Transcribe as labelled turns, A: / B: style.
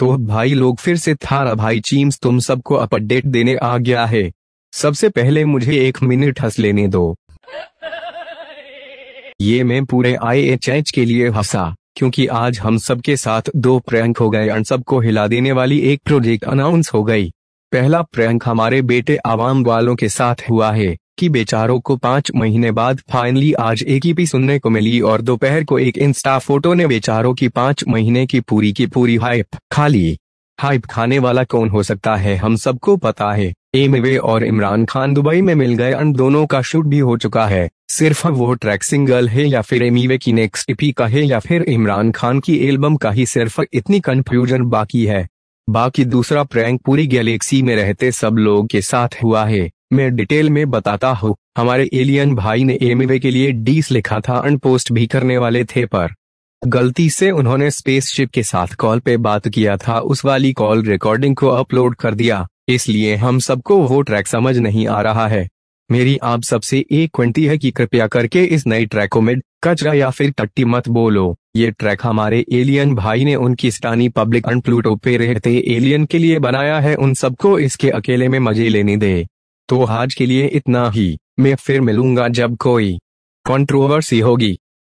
A: तो भाई लोग फिर से थारा भाई चीम्स तुम सबको अपडेट देने आ गया है सबसे पहले मुझे एक मिनट हंस लेने दो ये मैं पूरे आई एच के लिए हंसा क्योंकि आज हम सबके साथ दो प्रैंक हो गए और सबको हिला देने वाली एक प्रोजेक्ट अनाउंस हो गई पहला प्रैंक हमारे बेटे आवाम वालों के साथ हुआ है कि बेचारों को पांच महीने बाद फाइनली आज एक ही e सुनने को मिली और दोपहर को एक इंस्टा फोटो ने बेचारों की पांच महीने की पूरी की पूरी हाइप खाली हाइप खाने वाला कौन हो सकता है हम सबको पता है एमवे और इमरान खान दुबई में मिल गए एंड दोनों का शूट भी हो चुका है सिर्फ वो ट्रैक सिंगल है या फिर एमीवे की नेक्स्ट ईपी e का है या फिर इमरान खान की एल्बम का ही सिर्फ इतनी कंफ्यूजन बाकी है बाकी दूसरा प्रैंक पूरी गैलेक्सी में रहते सब लोग के साथ हुआ है मैं डिटेल में बताता हूँ हमारे एलियन भाई ने एमवे के लिए डीस लिखा था अन पोस्ट भी करने वाले थे पर गलती से उन्होंने स्पेसशिप के साथ कॉल पे बात किया था उस वाली कॉल रिकॉर्डिंग को अपलोड कर दिया इसलिए हम सबको वो ट्रैक समझ नहीं आ रहा है मेरी आप सबसे एक विनती है कि कृपया करके इस नई ट्रैक को मिड कचरा या फिर टट्टी मत बोलो ये ट्रैक हमारे एलियन भाई ने उनकी स्टानी पब्लिक अन प्लूटो पे रहते एलियन के लिए बनाया है उन सबको इसके अकेले में मजे लेने दे तो आज के लिए इतना ही मैं फिर मिलूंगा जब कोई कंट्रोवर्सी होगी